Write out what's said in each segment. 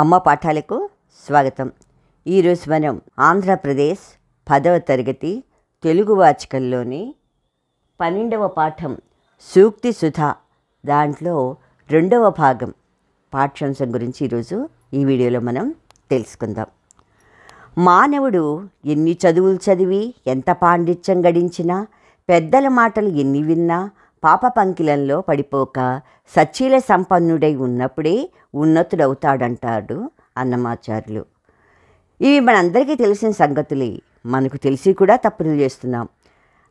అమ్మ పాఠాలకు స్వాగతం ఈరోజు మనం ఆంధ్రప్రదేశ్ పదవ తరగతి తెలుగు వాచకంలోని పన్నెండవ పాఠం సూక్తి సుధ దాంట్లో రెండవ భాగం పాఠ్యాంశం గురించి ఈరోజు ఈ వీడియోలో మనం తెలుసుకుందాం మానవుడు ఎన్ని చదువులు చదివి ఎంత పాండిత్యం గడించినా పెద్దల మాటలు ఎన్ని విన్నా పాప పంకిలంలో పడిపోక సచ్చీల సంపన్నుడై ఉన్నప్పుడే ఉన్నతుడవుతాడంటాడు అన్నమాచార్యులు ఇవి మనందరికీ తెలిసిన సంగతులే మనకు తెలిసి కూడా తప్పులు చేస్తున్నాం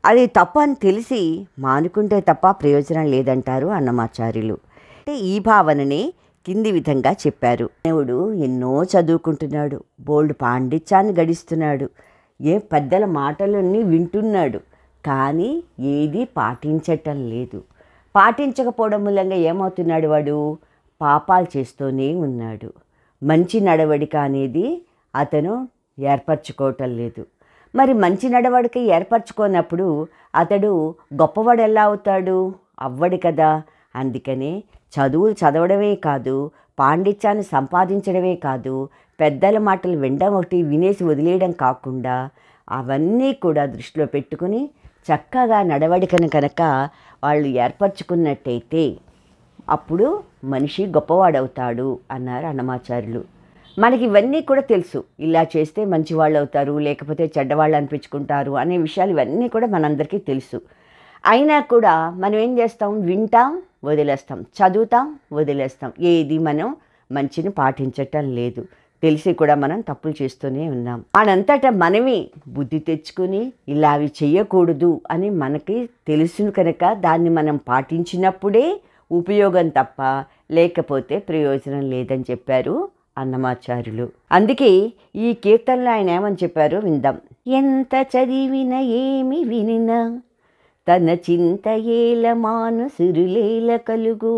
అది తప్పు అని తెలిసి మానుకుంటే తప్ప ప్రయోజనం లేదంటారు అన్నమాచార్యులు అంటే ఈ భావననే కింది విధంగా చెప్పారు దేవుడు ఎన్నో చదువుకుంటున్నాడు బోల్డ్ పాండిత్యాన్ని గడిస్తున్నాడు ఏ పెద్దల మాటలన్నీ వింటున్నాడు కానీ ఏది పాటించటం లేదు పాటించకపోవడం మూలంగా ఏమవుతున్నాడు వాడు పాపాలు చేస్తూనే ఉన్నాడు మంచి నడవడిక అనేది అతను ఏర్పరచుకోవటం లేదు మరి మంచి నడవడిక ఏర్పరచుకోనప్పుడు అతడు గొప్పవాడు ఎలా అవుతాడు అవ్వడు కదా అందుకనే చదువులు చదవడమే కాదు పాండిత్యాన్ని సంపాదించడమే కాదు పెద్దల మాటలు వినడం ఒకటి వినేసి వదిలేయడం కాకుండా అవన్నీ కూడా దృష్టిలో పెట్టుకుని చక్కగా నడవడికను కనుక వాళ్ళు ఏర్పరచుకున్నట్టయితే అప్పుడు మనిషి గొప్పవాడవుతాడు అన్నారు అన్నమాచార్యులు మనకి ఇవన్నీ కూడా తెలుసు ఇలా చేస్తే మంచివాళ్ళు అవుతారు లేకపోతే చెడ్డవాళ్ళు అనిపించుకుంటారు అనే విషయాలు ఇవన్నీ కూడా మనందరికీ తెలుసు అయినా కూడా మనం ఏం చేస్తాం వింటాం వదిలేస్తాం చదువుతాం వదిలేస్తాం ఏది మనం మంచిని పాటించటం లేదు తెలిసి కూడా మనం తప్పులు చేస్తూనే ఉన్నాం మనంతట మనమే బుద్ధి తెచ్చుకుని ఇలా అవి చేయకూడదు అని మనకి తెలుసును కనుక దాన్ని మనం పాటించినప్పుడే ఉపయోగం తప్ప లేకపోతే ప్రయోజనం లేదని చెప్పారు అన్నమాచార్యులు అందుకే ఈ కీర్తనలు ఆయన ఏమని చెప్పారు విందాం ఎంత చదివిన ఏమి వినినా తన చింత ఏల మానసురులేల కలుగు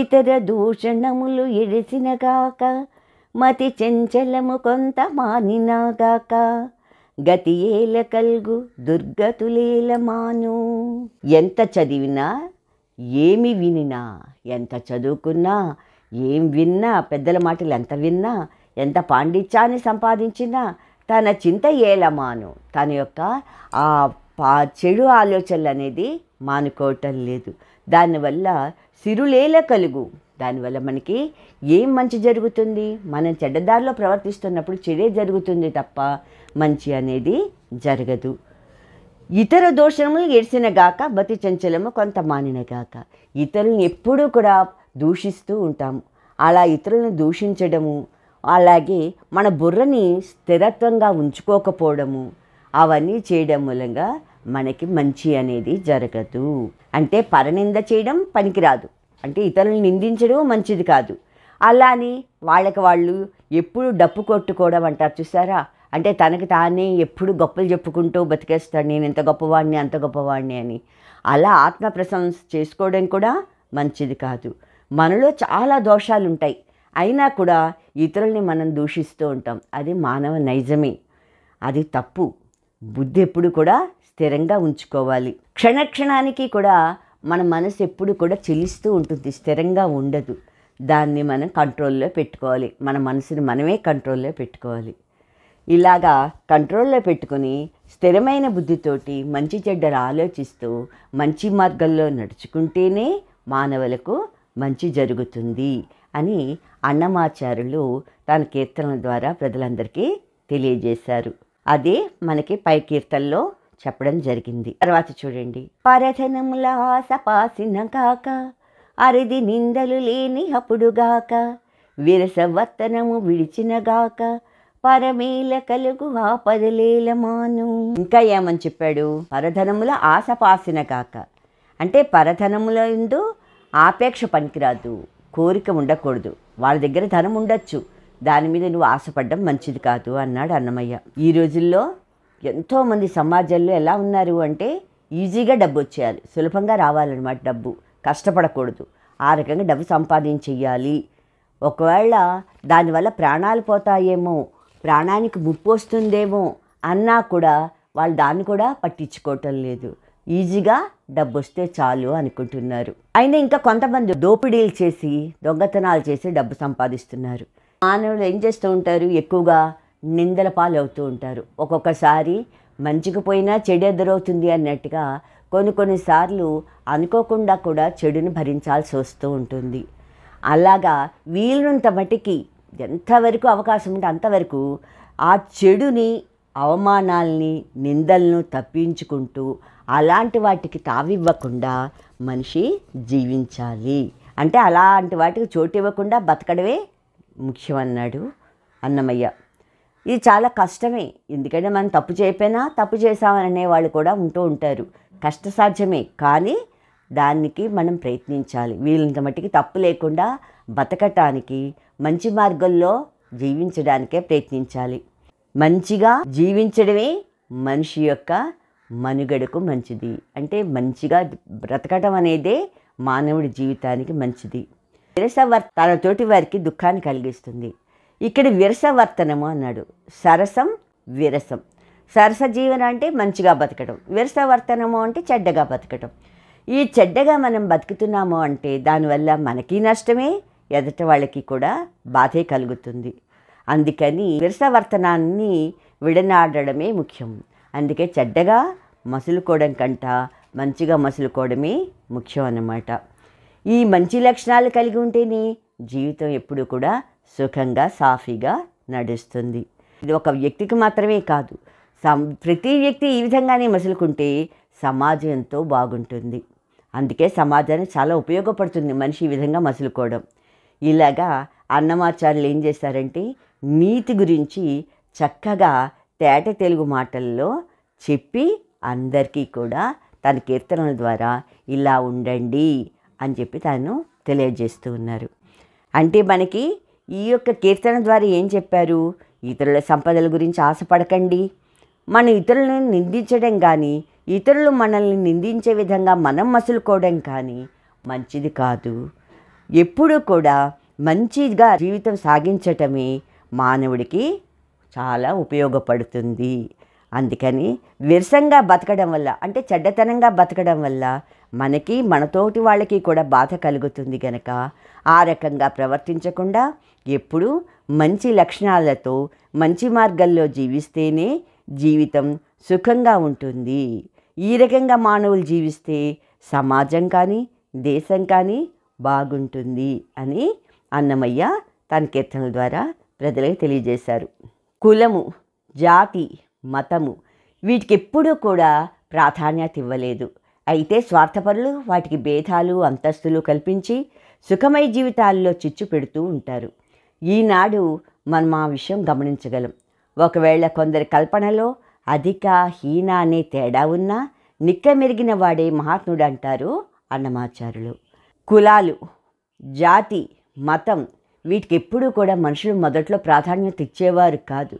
ఇతర దూషణములు ఎడిసినగాక మతి చెంచలము కొంత మానినాగాక గతి ఏల కల్గు దుర్గతులేల మాను ఎంత చదివినా ఏమి వినినా ఎంత చదువుకున్నా ఏం విన్నా పెద్దల మాటలు ఎంత విన్నా ఎంత పాండిత్యాన్ని సంపాదించినా తన చింత ఏలమాను తన యొక్క ఆ పా చెడు ఆలోచనలు అనేది మానుకోవటం లేదు దానివల్ల సిరులేల కలుగు దానివల్ల మనకి ఏం మంచి జరుగుతుంది మనం చెడ్డదారిలో ప్రవర్తిస్తున్నప్పుడు చెడే జరుగుతుంది తప్ప మంచి అనేది జరగదు ఇతర దోషములు గాక బతి చంచలము కొంత మానినగాక ఇతరులను ఎప్పుడూ కూడా దూషిస్తూ ఉంటాము అలా ఇతరులను దూషించడము అలాగే మన బుర్రని స్థిరత్వంగా ఉంచుకోకపోవడము అవన్నీ చేయడం మూలంగా మనకి మంచి అనేది జరగదు అంటే పరనింద చేయడం పనికిరాదు అంటే ఇతరులను నిందించడం మంచిది కాదు అలా అని వాళ్ళకి వాళ్ళు ఎప్పుడు డప్పు కొట్టుకోవడం అంటారు చూసారా అంటే తనకు తానే ఎప్పుడు గొప్పలు చెప్పుకుంటూ బతికేస్తాడు నేను ఇంత గొప్పవాడిని అంత గొప్పవాడిని అని అలా ఆత్మ ప్రశంస చేసుకోవడం కూడా మంచిది కాదు మనలో చాలా దోషాలు ఉంటాయి అయినా కూడా ఇతరుల్ని మనం దూషిస్తూ ఉంటాం అది మానవ నైజమే అది తప్పు బుద్ధి ఎప్పుడు కూడా స్థిరంగా ఉంచుకోవాలి క్షణక్షణానికి కూడా మన మనసు ఎప్పుడు కూడా చెలిస్తూ ఉంటుంది స్థిరంగా ఉండదు దాన్ని మనం కంట్రోల్లో పెట్టుకోవాలి మన మనసుని మనమే కంట్రోల్లో పెట్టుకోవాలి ఇలాగా కంట్రోల్లో పెట్టుకుని స్థిరమైన బుద్ధితోటి మంచి చెడ్డలు ఆలోచిస్తూ మంచి మార్గంలో నడుచుకుంటేనే మానవులకు మంచి జరుగుతుంది అని అన్నమాచారులు తన కీర్తనల ద్వారా ప్రజలందరికీ తెలియజేశారు అదే మనకి పై కీర్తనలో చెప్పడం జరిగింది తర్వాత చూడండి పరధనముల ఆశ పాసిన కాక అరిది నిందలు లేని అప్పుడుగాక విరసవర్తనము విడిచినగాక పరమేల కలుగు ఆపదలేలమాను ఇంకా ఏమని చెప్పాడు పరధనముల ఆశ పాసిన కాక అంటే పరధనముల ఎందు ఆపేక్ష పనికిరాదు కోరిక ఉండకూడదు వాళ్ళ దగ్గర ధనం ఉండొచ్చు దాని మీద నువ్వు ఆశపడడం మంచిది కాదు అన్నాడు అన్నమయ్య ఈ రోజుల్లో ఎంతోమంది సమాజంలో ఎలా ఉన్నారు అంటే ఈజీగా డబ్బు వచ్చేయాలి సులభంగా రావాలన్నమాట డబ్బు కష్టపడకూడదు ఆ రకంగా డబ్బు సంపాదించేయాలి ఒకవేళ దానివల్ల ప్రాణాలు పోతాయేమో ప్రాణానికి ముప్పు వస్తుందేమో అన్నా కూడా వాళ్ళు దాన్ని కూడా పట్టించుకోవటం లేదు ఈజీగా డబ్బు వస్తే చాలు అనుకుంటున్నారు అయినా ఇంకా కొంతమంది దోపిడీలు చేసి దొంగతనాలు చేసి డబ్బు సంపాదిస్తున్నారు మానవులు ఏం చేస్తూ ఉంటారు ఎక్కువగా నిందల పాలవుతూ ఉంటారు ఒక్కొక్కసారి మంచికి పోయినా చెడు ఎదురవుతుంది అన్నట్టుగా కొన్ని కొన్నిసార్లు అనుకోకుండా కూడా చెడును భరించాల్సి వస్తూ ఉంటుంది అలాగా వీలునంత మటుకి ఎంతవరకు అవకాశం ఉంటే అంతవరకు ఆ చెడుని అవమానాల్ని నిందలను తప్పించుకుంటూ అలాంటి వాటికి తావివ్వకుండా మనిషి జీవించాలి అంటే అలాంటి వాటికి చోటు ఇవ్వకుండా బతకడమే ముఖ్యమన్నాడు అన్నమయ్య ఇది చాలా కష్టమే ఎందుకంటే మనం తప్పు చేయపోయినా తప్పు చేసామనే వాళ్ళు కూడా ఉంటూ ఉంటారు కష్టసాధ్యమే కానీ దానికి మనం ప్రయత్నించాలి వీళ్ళంత మట్టికి తప్పు లేకుండా బతకటానికి మంచి మార్గంలో జీవించడానికే ప్రయత్నించాలి మంచిగా జీవించడమే మనిషి యొక్క మనుగడకు మంచిది అంటే మంచిగా బ్రతకటం అనేదే మానవుడి జీవితానికి మంచిది తెలుసా తన తోటి వారికి దుఃఖాన్ని కలిగిస్తుంది ఇక్కడ విరసవర్తనము అన్నాడు సరసం విరసం సరస జీవన అంటే మంచిగా బతకడం విరసవర్తనము అంటే చెడ్డగా బతకడం ఈ చెడ్డగా మనం బతుకుతున్నాము అంటే దానివల్ల మనకి నష్టమే ఎదట వాళ్ళకి కూడా బాధే కలుగుతుంది అందుకని విరసవర్తనాన్ని విడనాడడమే ముఖ్యం అందుకే చెడ్డగా మసులుకోవడం కంట మంచిగా మసులుకోవడమే ముఖ్యం అన్నమాట ఈ మంచి లక్షణాలు కలిగి ఉంటేనే జీవితం ఎప్పుడు కూడా సుఖంగా సాఫీగా నడుస్తుంది ఇది ఒక వ్యక్తికి మాత్రమే కాదు సం ప్రతి వ్యక్తి ఈ విధంగానే మసులుకుంటే సమాజం ఎంతో బాగుంటుంది అందుకే సమాజానికి చాలా ఉపయోగపడుతుంది మనిషి ఈ విధంగా మసులుకోవడం ఇలాగా అన్నమాచార్యులు ఏం చేశారంటే నీతి గురించి చక్కగా తేట తెలుగు మాటల్లో చెప్పి అందరికీ కూడా తన కీర్తనల ద్వారా ఇలా ఉండండి అని చెప్పి తను తెలియజేస్తూ ఉన్నారు అంటే మనకి ఈ యొక్క కీర్తన ద్వారా ఏం చెప్పారు ఇతరుల సంపదల గురించి ఆశపడకండి మన ఇతరులను నిందించడం కానీ ఇతరులు మనల్ని నిందించే విధంగా మనం మసులుకోవడం కానీ మంచిది కాదు ఎప్పుడూ కూడా మంచిగా జీవితం సాగించటమే మానవుడికి చాలా ఉపయోగపడుతుంది అందుకని విరసంగా బతకడం వల్ల అంటే చెడ్డతనంగా బతకడం వల్ల మనకి మనతోటి వాళ్ళకి కూడా బాధ కలుగుతుంది గనక ఆ రకంగా ప్రవర్తించకుండా ఎప్పుడూ మంచి లక్షణాలతో మంచి మార్గంలో జీవిస్తేనే జీవితం సుఖంగా ఉంటుంది ఈ రకంగా మానవులు జీవిస్తే సమాజం కానీ దేశం కానీ బాగుంటుంది అని అన్నమయ్య తన కీర్తనల ద్వారా ప్రజలకు తెలియజేశారు కులము జాతి మతము వీటికి ఎప్పుడూ కూడా ప్రాధాన్యత ఇవ్వలేదు అయితే స్వార్థపరులు వాటికి భేదాలు అంతస్తులు కల్పించి సుఖమై జీవితాల్లో చిచ్చు పెడుతూ ఉంటారు ఈనాడు మనం ఆ విషయం గమనించగలం ఒకవేళ కొందరి కల్పనలో అధిక హీన అనే తేడా ఉన్నా నిక్కమెరిగిన వాడే మహాత్ముడు అంటారు అన్నమాచారులు కులాలు జాతి మతం వీటికి ఎప్పుడూ కూడా మనుషులు మొదట్లో ప్రాధాన్యత ఇచ్చేవారు కాదు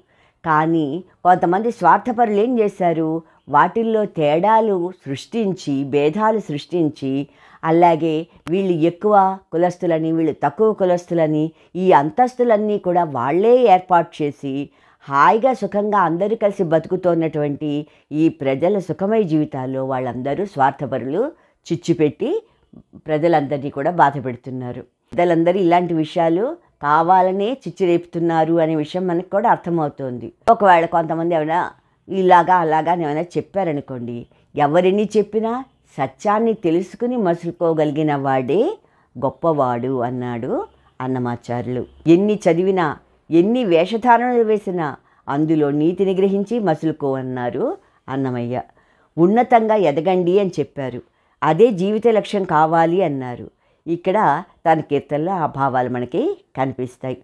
కానీ కొంతమంది స్వార్థపరులు ఏం చేశారు వాటిల్లో తేడాలు సృష్టించి భేదాలు సృష్టించి అలాగే వీళ్ళు ఎక్కువ కులస్తులని వీళ్ళు తక్కువ కులస్తులని ఈ అంతస్తులన్నీ కూడా వాళ్ళే ఏర్పాటు చేసి హాయిగా సుఖంగా అందరూ కలిసి బతుకుతున్నటువంటి ఈ ప్రజల సుఖమయ జీవితాల్లో వాళ్ళందరూ స్వార్థపరులు చిచ్చుపెట్టి ప్రజలందరినీ కూడా బాధ పెడుతున్నారు ప్రజలందరూ ఇలాంటి విషయాలు కావాలనే చిచ్చిరేపుతున్నారు అనే విషయం మనకు కూడా అర్థమవుతుంది ఒకవేళ కొంతమంది ఏమైనా ఇలాగా అలాగా ఏమైనా చెప్పారనుకోండి ఎవరిని చెప్పినా సత్యాన్ని తెలుసుకుని మసులుకోగలిగిన వాడే గొప్పవాడు అన్నాడు అన్నమాచారులు ఎన్ని చదివినా ఎన్ని వేషధారణలు వేసినా అందులో నీతిని గ్రహించి మసులుకో అన్నారు అన్నమయ్య ఉన్నతంగా ఎదగండి అని చెప్పారు అదే జీవిత లక్ష్యం కావాలి అన్నారు ఇక్కడ తన కీర్తనలో ఆ భావాలు మనకి కనిపిస్తాయి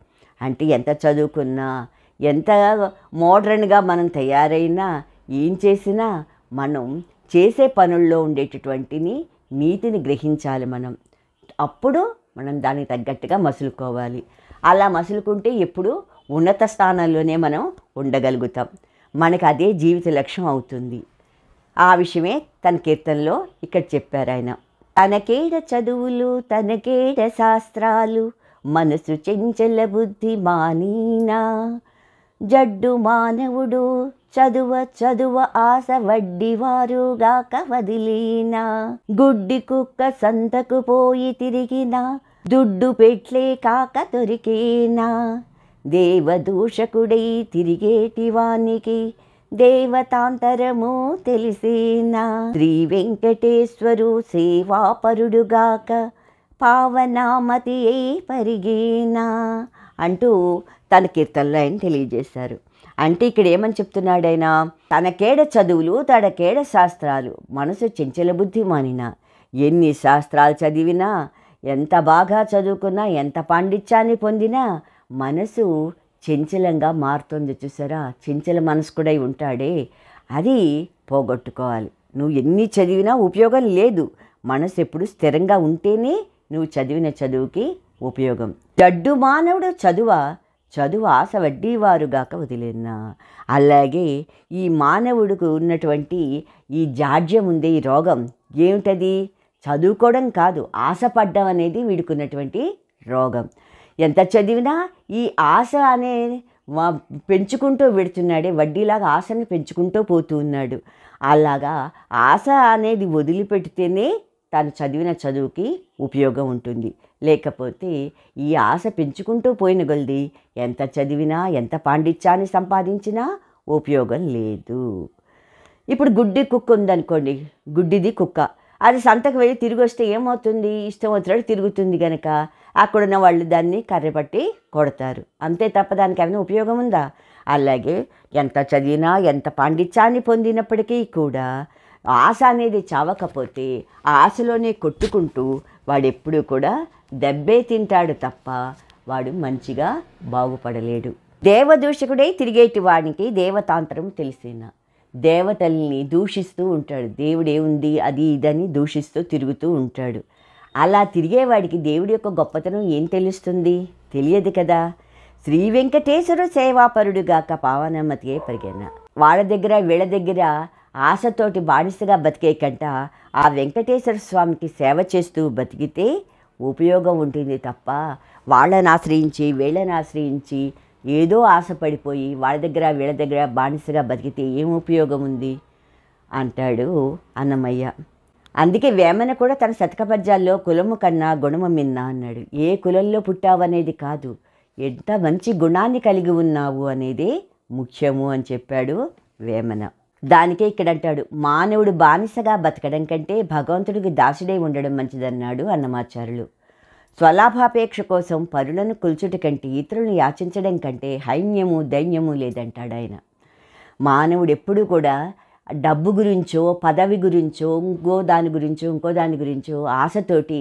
అంటే ఎంత చదువుకున్నా ఎంత మోడ్రన్గా మనం తయారైనా ఏం చేసినా మనం చేసే పనుల్లో ఉండేటటువంటిని నీతిని గ్రహించాలి మనం అప్పుడు మనం దానికి తగ్గట్టుగా మసులుకోవాలి అలా మసులుకుంటే ఎప్పుడు ఉన్నత స్థానంలోనే మనం ఉండగలుగుతాం మనకు అదే జీవిత లక్ష్యం అవుతుంది ఆ విషయమే తన కీర్తనలో ఇక్కడ చెప్పారు ఆయన తనకేడ చదువులు తనకేడ శాస్త్రాలు మనసు చెంచల బుద్ధి మానీనా జడ్డు మానవుడు చదువ చదువ ఆశ వడ్డివారుగాక వదిలినా గుడ్డి కుక్క సంతకు పోయి తిరిగినా దుడ్డు పెట్లే కాక దొరికేనా దేవదూషకుడై తిరిగేటివానికి దేవతాంతరము తెలిసేనా శ్రీ వెంకటేశ్వరు సేవాపరుడుగాక పావనామతి ఏ పరిగేనా అంటూ తన కీర్తనలో ఆయన తెలియజేశారు అంటే ఇక్కడ ఏమని చెప్తున్నాడైనా తనకేడ చదువులు కేడ శాస్త్రాలు మనసు చెంచల బుద్ధి మానిన ఎన్ని శాస్త్రాలు చదివినా ఎంత బాగా చదువుకున్నా ఎంత పాండిత్యాన్ని పొందినా మనసు చంచలంగా మారుతుంది చూసారా చంచల మనస్కుడై ఉంటాడే అది పోగొట్టుకోవాలి నువ్వు ఎన్ని చదివినా ఉపయోగం లేదు మనసు ఎప్పుడు స్థిరంగా ఉంటేనే నువ్వు చదివిన చదువుకి ఉపయోగం జడ్డు మానవుడు చదువ చదువు ఆశ వడ్డీవారుగాక వదిలేనా అలాగే ఈ మానవుడికి ఉన్నటువంటి ఈ జాడ్యం ఉంది ఈ రోగం ఏమిటది చదువుకోవడం కాదు ఆశపడ్డం అనేది వీడుకున్నటువంటి రోగం ఎంత చదివినా ఈ ఆశ అనే పెంచుకుంటూ పెడుతున్నాడే వడ్డీలాగా ఆశని పెంచుకుంటూ పోతూ ఉన్నాడు అలాగా ఆశ అనేది వదిలిపెడితేనే తను చదివిన చదువుకి ఉపయోగం ఉంటుంది లేకపోతే ఈ ఆశ పెంచుకుంటూ పోయిన గొలిది ఎంత చదివినా ఎంత పాండిత్యాన్ని సంపాదించినా ఉపయోగం లేదు ఇప్పుడు గుడ్డి కుక్క ఉందనుకోండి గుడ్డిది కుక్క అది సంతకు వెళ్ళి తిరిగి వస్తే ఏమవుతుంది ఇష్టం వచ్చినట్టు తిరుగుతుంది కనుక అక్కడున్న వాళ్ళు దాన్ని కర్రబట్టి కొడతారు అంతే తప్ప దానికి ఏమైనా ఉపయోగం ఉందా అలాగే ఎంత చదివినా ఎంత పాండిత్యాన్ని పొందినప్పటికీ కూడా ఆశ అనేది చావకపోతే ఆ ఆశలోనే కొట్టుకుంటూ వాడెప్పుడూ కూడా దెబ్బే తింటాడు తప్ప వాడు మంచిగా బాగుపడలేడు దేవదూషకుడై తిరిగేటి వాడికి దేవతాంతరం తెలిసిన దేవతల్ని దూషిస్తూ ఉంటాడు దేవుడేముంది అది ఇదని దూషిస్తూ తిరుగుతూ ఉంటాడు అలా తిరిగేవాడికి దేవుడి యొక్క గొప్పతనం ఏం తెలుస్తుంది తెలియదు కదా శ్రీ వెంకటేశ్వర సేవాపరుడుగాక పావనమ్మతికే పరిగెన్న వాళ్ళ దగ్గర వీళ్ళ దగ్గర ఆశతోటి బానిసగా బతికే కంట ఆ వెంకటేశ్వర స్వామికి సేవ చేస్తూ బతికితే ఉపయోగం ఉంటుంది తప్ప వాళ్ళని ఆశ్రయించి వీళ్ళని ఆశ్రయించి ఏదో ఆశపడిపోయి వాళ్ళ దగ్గర వీళ్ళ దగ్గర బానిసగా బతికితే ఏం ఉపయోగం ఉంది అంటాడు అన్నమయ్య అందుకే వేమన కూడా తన శతకపద్యాల్లో కులము కన్నా గుణము మిన్నా అన్నాడు ఏ కులంలో పుట్టావనేది కాదు ఎంత మంచి గుణాన్ని కలిగి ఉన్నావు అనేది ముఖ్యము అని చెప్పాడు వేమన దానికే ఇక్కడ అంటాడు మానవుడు బానిసగా బతకడం కంటే భగవంతుడికి దాసుడై ఉండడం మంచిదన్నాడు అన్నమాచారులు స్వలాభాపేక్ష కోసం పరులను కుల్చుట కంటే ఇతరులను యాచించడం కంటే హైన్యము దైన్యము లేదంటాడు ఆయన మానవుడు ఎప్పుడూ కూడా డబ్బు గురించో పదవి గురించో ఇంకో దాని గురించో ఇంకో దాని గురించో ఆశతోటి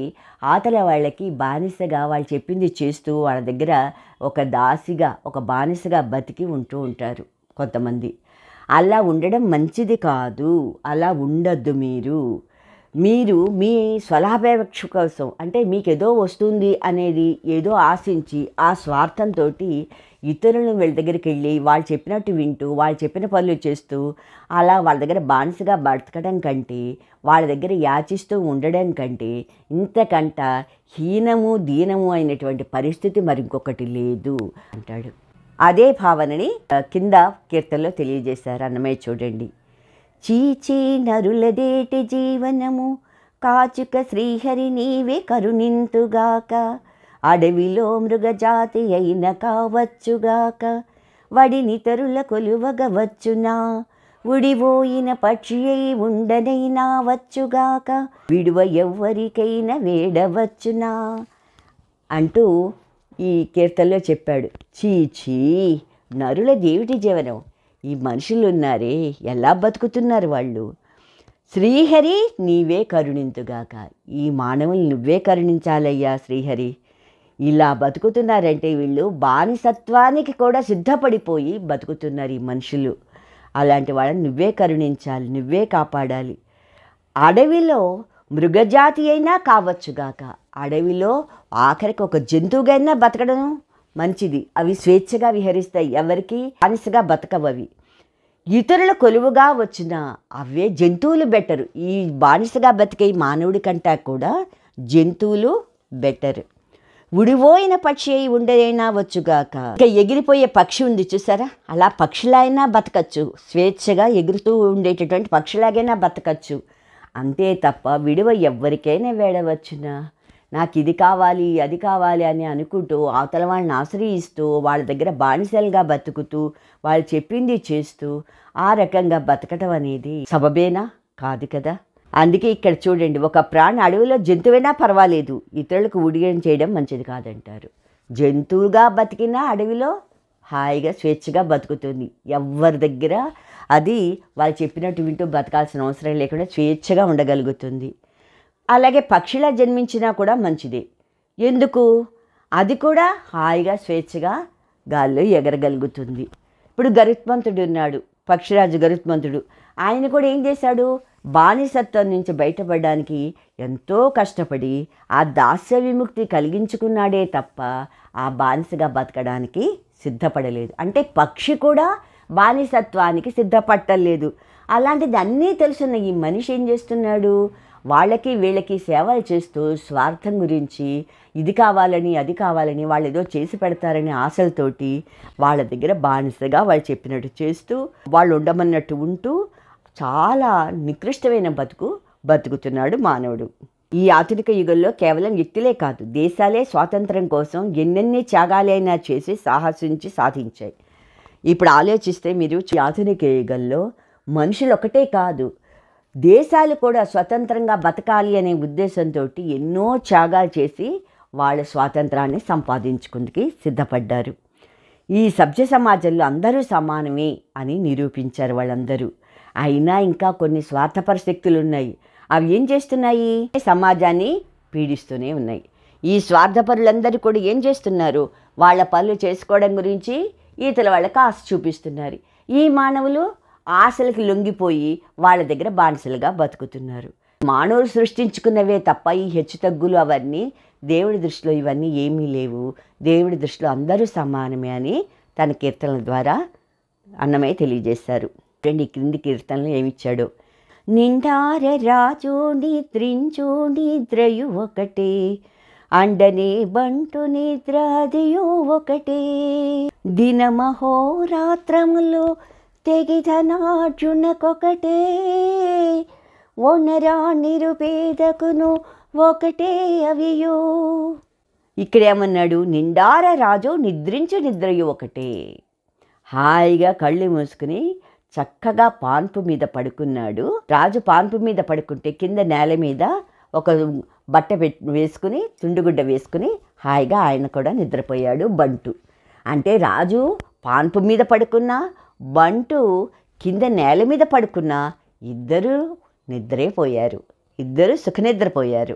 ఆతల వాళ్ళకి బానిసగా వాళ్ళు చెప్పింది చేస్తూ వాళ్ళ దగ్గర ఒక దాసిగా ఒక బానిసగా బతికి ఉంటూ ఉంటారు కొంతమంది అలా ఉండడం మంచిది కాదు అలా ఉండద్దు మీరు మీరు మీ స్వలాభేక్ష కోసం అంటే మీకు ఏదో వస్తుంది అనేది ఏదో ఆశించి ఆ స్వార్థంతో ఇతరులను వీళ్ళ దగ్గరికి వెళ్ళి వాళ్ళు చెప్పినట్టు వింటూ వాళ్ళు చెప్పిన పనులు చేస్తూ అలా వాళ్ళ దగ్గర బానిసగా బ్రతకడం కంటే వాళ్ళ దగ్గర యాచిస్తూ ఉండడం కంటే ఇంతకంట హీనము దీనము అయినటువంటి పరిస్థితి మరింకొకటి లేదు అంటాడు అదే భావనని కింద కీర్తనలో తెలియజేశారు అన్నమయ్య చూడండి చీచీ నరులదేటి జీవనము కాచుక శ్రీహరి నీవే కరుణింతుగాక అడవిలో మృగజాతి అయిన కావచ్చుగాక తరుల కొలువగవచ్చునా ఉడివోయిన పక్షి అయి ఉండనైనా వచ్చుగాక విడువ ఎవ్వరికైనా వేడవచ్చునా అంటూ ఈ కీర్తనలో చెప్పాడు చీచీ దేవిటి జీవనం ఈ మనుషులు ఉన్నారే ఎలా బతుకుతున్నారు వాళ్ళు శ్రీహరి నీవే కరుణింతుగాక ఈ మానవుల్ని నువ్వే కరుణించాలయ్యా శ్రీహరి ఇలా బతుకుతున్నారంటే వీళ్ళు బానిసత్వానికి కూడా సిద్ధపడిపోయి బతుకుతున్నారు ఈ మనుషులు అలాంటి వాళ్ళని నువ్వే కరుణించాలి నువ్వే కాపాడాలి అడవిలో మృగజాతి అయినా కావచ్చుగాక అడవిలో ఆఖరికి ఒక జంతువుగైనా బతకడం మంచిది అవి స్వేచ్ఛగా విహరిస్తాయి ఎవరికి బానిసగా బతకవవి ఇతరుల కొలువుగా వచ్చిన అవే జంతువులు బెటరు ఈ బానిసగా బతికే మానవుడి కంటే కూడా జంతువులు బెటరు ఉడిపోయిన పక్షి అయి ఉండేదైనా వచ్చుగాక ఇక ఎగిరిపోయే పక్షి ఉంది చూసారా అలా పక్షులైనా బతకచ్చు స్వేచ్ఛగా ఎగురుతూ ఉండేటటువంటి పక్షులాగైనా బతకచ్చు అంతే తప్ప విడువ ఎవ్వరికైనా వేడవచ్చునా నాకు ఇది కావాలి అది కావాలి అని అనుకుంటూ అవతల వాళ్ళని ఆశ్రయిస్తూ వాళ్ళ దగ్గర బానిసలుగా బతుకుతూ వాళ్ళు చెప్పింది చేస్తూ ఆ రకంగా బతకటం అనేది సబబేనా కాదు కదా అందుకే ఇక్కడ చూడండి ఒక ప్రాణ అడవిలో జంతువైనా పర్వాలేదు ఇతరులకు ఉడిగం చేయడం మంచిది కాదంటారు జంతువుగా బతికినా అడవిలో హాయిగా స్వేచ్ఛగా బతుకుతుంది ఎవరి దగ్గర అది వాళ్ళు చెప్పినట్టు వింటూ బతకాల్సిన అవసరం లేకుండా స్వేచ్ఛగా ఉండగలుగుతుంది అలాగే పక్షిలా జన్మించినా కూడా మంచిదే ఎందుకు అది కూడా హాయిగా స్వేచ్ఛగా గాల్లో ఎగరగలుగుతుంది ఇప్పుడు గరుత్మంతుడు ఉన్నాడు పక్షిరాజు గరుత్మంతుడు ఆయన కూడా ఏం చేశాడు బానిసత్వం నుంచి బయటపడడానికి ఎంతో కష్టపడి ఆ దాస్య విముక్తి కలిగించుకున్నాడే తప్ప ఆ బానిసగా బతకడానికి సిద్ధపడలేదు అంటే పక్షి కూడా బానిసత్వానికి సిద్ధపట్టలేదు అలాంటిది అన్నీ తెలుసున్న ఈ మనిషి ఏం చేస్తున్నాడు వాళ్ళకి వీళ్ళకి సేవలు చేస్తూ స్వార్థం గురించి ఇది కావాలని అది కావాలని వాళ్ళు ఏదో చేసి పెడతారనే ఆశలతోటి వాళ్ళ దగ్గర బానిసగా వాళ్ళు చెప్పినట్టు చేస్తూ వాళ్ళు ఉండమన్నట్టు ఉంటూ చాలా నికృష్టమైన బతుకు బతుకుతున్నాడు మానవుడు ఈ ఆధునిక యుగంలో కేవలం వ్యక్తులే కాదు దేశాలే స్వాతంత్రం కోసం ఎన్నెన్ని త్యాగాలైనా చేసి సాహసించి సాధించాయి ఇప్పుడు ఆలోచిస్తే మీరు ఆధునిక యుగంలో మనుషులు ఒకటే కాదు దేశాలు కూడా స్వతంత్రంగా బతకాలి అనే ఉద్దేశంతో ఎన్నో త్యాగాలు చేసి వాళ్ళ స్వాతంత్రాన్ని సంపాదించుకుందుకు సిద్ధపడ్డారు ఈ సభ్య సమాజంలో అందరూ సమానమే అని నిరూపించారు వాళ్ళందరూ అయినా ఇంకా కొన్ని స్వార్థపర శక్తులు ఉన్నాయి అవి ఏం చేస్తున్నాయి సమాజాన్ని పీడిస్తూనే ఉన్నాయి ఈ స్వార్థపరులందరూ కూడా ఏం చేస్తున్నారు వాళ్ళ పనులు చేసుకోవడం గురించి ఈతల వాళ్ళకి ఆశ చూపిస్తున్నారు ఈ మానవులు ఆశలకు లొంగిపోయి వాళ్ళ దగ్గర బానిసలుగా బతుకుతున్నారు మానవులు సృష్టించుకున్నవే తప్ప ఈ హెచ్చుతగ్గులు అవన్నీ దేవుడి దృష్టిలో ఇవన్నీ ఏమీ లేవు దేవుడి దృష్టిలో అందరూ సమానమే అని తన కీర్తనల ద్వారా అన్నమయ్య తెలియజేశారు చూడండి క్రింది కీర్తనలు ఏమిచ్చాడు నిండార రాజు నిద్రించు నిద్రయు ఒకటే అండనే బంటు నిద్ర ఒకటే దినమహోరాత్రములు తెగిధనార్జునకొకటే ఓనరా నిరుపేదకును ఒకటే అవియో ఇక్కడేమన్నాడు నిండార రాజు నిద్రించు నిద్రయు ఒకటే హాయిగా కళ్ళు మూసుకుని చక్కగా పాన్పు మీద పడుకున్నాడు రాజు పాన్పు మీద పడుకుంటే కింద నేల మీద ఒక బట్ట వేసుకుని తుండుగుడ్డ వేసుకుని హాయిగా ఆయన కూడా నిద్రపోయాడు బంటు అంటే రాజు పాన్పు మీద పడుకున్నా బంటు కింద నేల మీద పడుకున్నా ఇద్దరూ నిద్రేపోయారు ఇద్దరు సుఖనిద్రపోయారు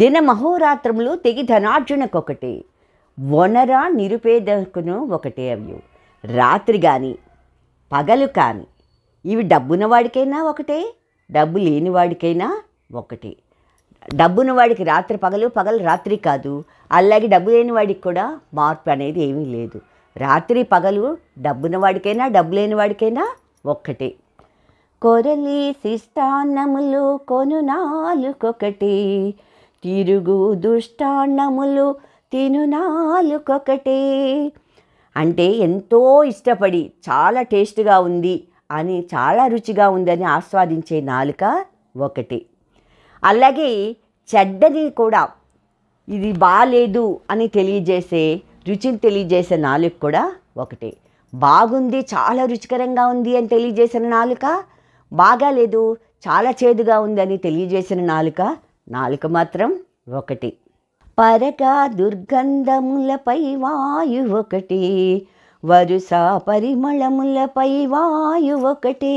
దిన మహోరాత్రములు తెగి ధనార్జునకొకటి వనర నిరుపేదకును ఒకటే అవి రాత్రి కానీ పగలు కాని ఇవి డబ్బున్నవాడికైనా ఒకటే డబ్బు లేనివాడికైనా ఒకటే డబ్బున్న వాడికి రాత్రి పగలు పగలు రాత్రి కాదు అలాగే డబ్బు లేని వాడికి కూడా మార్పు అనేది ఏమీ లేదు రాత్రి పగలు డబ్బున్నవాడికైనా వాడికైనా డబ్బు లేని వాడికైనా ఒక్కటే కొరలి శిష్టాన్నములు కొను నాలుకొకటి తిరుగు దుష్టాన్నములు తిను నాలుకొకటి అంటే ఎంతో ఇష్టపడి చాలా టేస్ట్గా ఉంది అని చాలా రుచిగా ఉందని ఆస్వాదించే నాలుక ఒకటి అలాగే చెడ్డని కూడా ఇది బాగాలేదు అని తెలియజేసే రుచిని తెలియజేసే నాలుక కూడా ఒకటి బాగుంది చాలా రుచికరంగా ఉంది అని తెలియజేసిన నాలుక బాగాలేదు చాలా చేదుగా ఉందని తెలియజేసిన నాలుక నాలుక మాత్రం ఒకటి పరగా దుర్గంధములపై వాయు ఒకటి వరుస పరిమళములపై వాయు ఒకటి